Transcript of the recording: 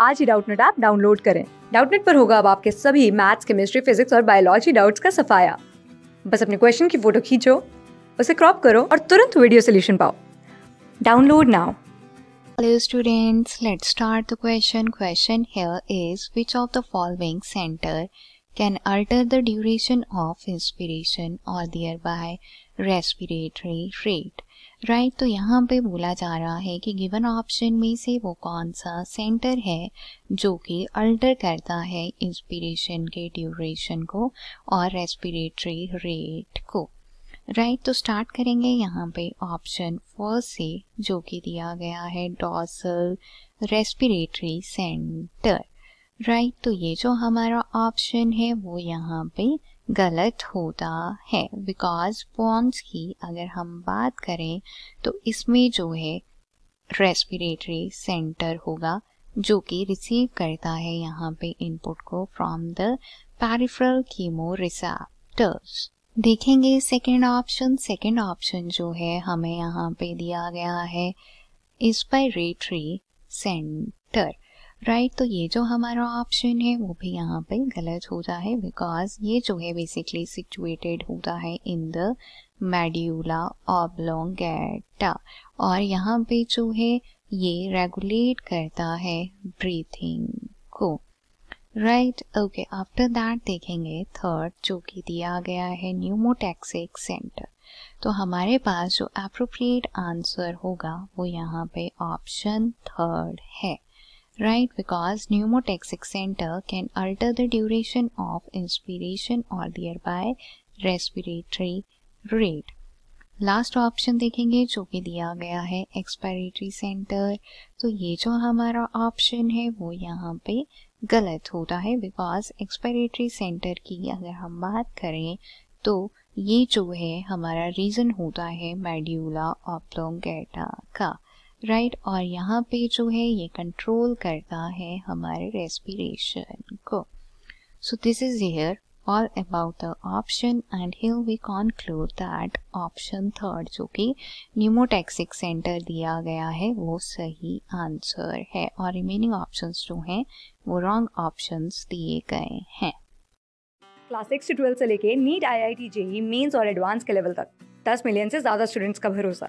आज ही Doubtnut app download करें डाउटनेट पर होगा अब आपके सभी मैथ्स केमिस्ट्री फिजिक्स और बायोलॉजी डाउट्स का सफाया बस अपने क्वेश्चन की फोटो खींचो उसे क्रॉप करो और तुरंत वीडियो सोल्यूशन पाओ download now Hello students, let's start the question. Question here is which of the following center can alter the duration of inspiration और thereby respiratory rate right right, तो यहाँ पे बोला जा रहा है कि गिवन ऑप्शन में से वो कौन सा सेंटर है जो कि अल्टर करता है इंस्पिरेशन के ड्यूरेशन को और रेस्पिरेटरी रेट को राइट right, तो स्टार्ट करेंगे यहाँ पे ऑप्शन फर्स्ट से जो कि दिया गया है dorsal respiratory centre right right, तो ये जो हमारा ऑप्शन है वो यहाँ पे गलत होता है बिकॉज पॉन्स की अगर हम बात करें तो इसमें जो है रेस्पिरेटरी सेंटर होगा जो कि रिसीव करता है यहाँ पे इनपुट को from the peripheral chemo receptors देखेंगे सेकेंड ऑप्शन सेकेंड ऑप्शन जो है हमें यहाँ पे दिया गया है इंस्पायरेटरी सेंटर राइट right, तो ये जो हमारा ऑप्शन है वो भी यहाँ पे गलत होता है बिकॉज ये जो है बेसिकली सिचुएटेड होता है इन द मेड्यूला ऑबलोंगेटा और यहाँ पे जो है ये रेगुलेट करता है ब्रीथिंग को राइट ओके आफ्टर दैट देखेंगे थर्ड जो कि दिया गया है न्यूमोटेक्सिक सेंटर तो हमारे पास जो अप्रोप्रिएट आंसर होगा वो यहाँ पे ऑप्शन थर्ड है right because pneumotaxic center can alter the duration of inspiration और thereby respiratory rate last option देखेंगे जो कि दिया गया है एक्सपायरेटरी सेंटर तो ये जो हमारा ऑप्शन है वो यहाँ पे गलत होता है बिकॉज एक्सपायरेटरी सेंटर की अगर हम बात करें तो ये जो है हमारा रीज़न होता है मेड्यूला ऑप्लोंगेटा का राइट right? और यहाँ पे जो है ये कंट्रोल करता है हमारे रेस्पिरेशन को so this is here all about the option and here we conclude that option third जो कि न्यूमोटेक्सिक सेंटर दिया गया है वो सही आंसर है और रिमेनिंग ऑप्शंस जो हैं वो रॉन्ग ऑप्शंस दिए गए हैं क्लास सिक्स से ट्वेल्थ से लेके NEET I I T JEE Mains और एडवांस के लेवल तक 10 मिलियन से ज़्यादा स्टूडेंट्स का भरोसा